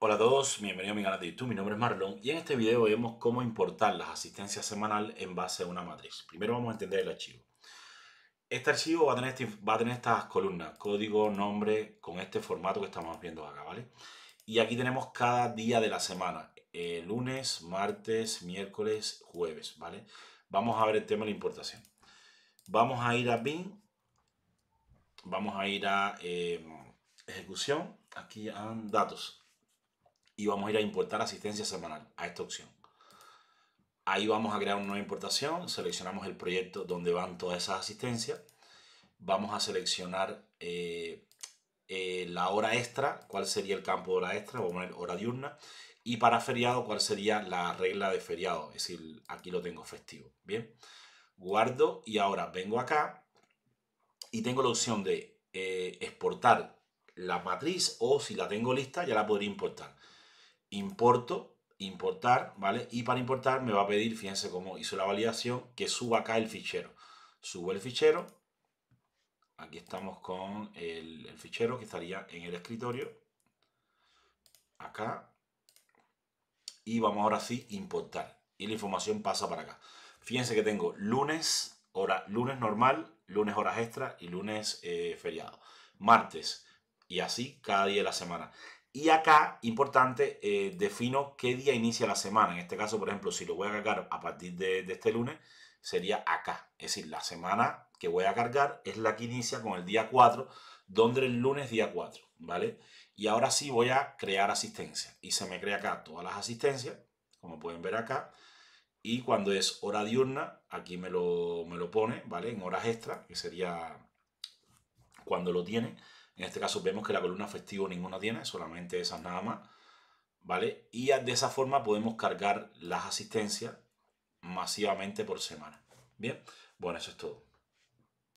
Hola a todos, bienvenidos a mi canal de YouTube, mi nombre es Marlon y en este video vemos cómo importar las asistencias semanal en base a una matriz. Primero vamos a entender el archivo. Este archivo va a tener, este va tener estas columnas, código, nombre, con este formato que estamos viendo acá, ¿vale? Y aquí tenemos cada día de la semana, eh, lunes, martes, miércoles, jueves, ¿vale? Vamos a ver el tema de la importación. Vamos a ir a BIM, vamos a ir a em, ejecución, aquí a datos y vamos a ir a importar asistencia semanal a esta opción. Ahí vamos a crear una nueva importación, seleccionamos el proyecto donde van todas esas asistencias, vamos a seleccionar eh, eh, la hora extra, cuál sería el campo de hora extra, vamos a poner hora diurna, y para feriado, cuál sería la regla de feriado, es decir, aquí lo tengo festivo, ¿bien? Guardo y ahora vengo acá y tengo la opción de eh, exportar la matriz o si la tengo lista ya la podría importar importo, importar, ¿vale? Y para importar me va a pedir, fíjense cómo hizo la validación, que suba acá el fichero. Subo el fichero, aquí estamos con el, fichero que estaría en el escritorio, acá, y vamos ahora sí, importar. Y la información pasa para acá. Fíjense que tengo lunes, hora, lunes normal, lunes horas extra y lunes eh, feriado. Martes, y así cada día de la semana. Y acá, importante, eh, defino qué día inicia la semana. En este caso, por ejemplo, si lo voy a cargar a partir de, este lunes, sería acá. Es decir, la semana que voy a cargar es la que inicia con el día 4, donde el lunes día 4, ¿vale? Y ahora sí voy a crear asistencia. Y se me crea acá todas las asistencias, como pueden ver acá. Y cuando es hora diurna, aquí me lo, pone, ¿vale? En horas extra, que sería cuando lo tiene en este caso vemos que la columna festivo ninguno tiene, solamente esas nada más. ¿Vale? Y de esa forma podemos cargar las asistencias masivamente por semana. Bien, bueno, eso es todo.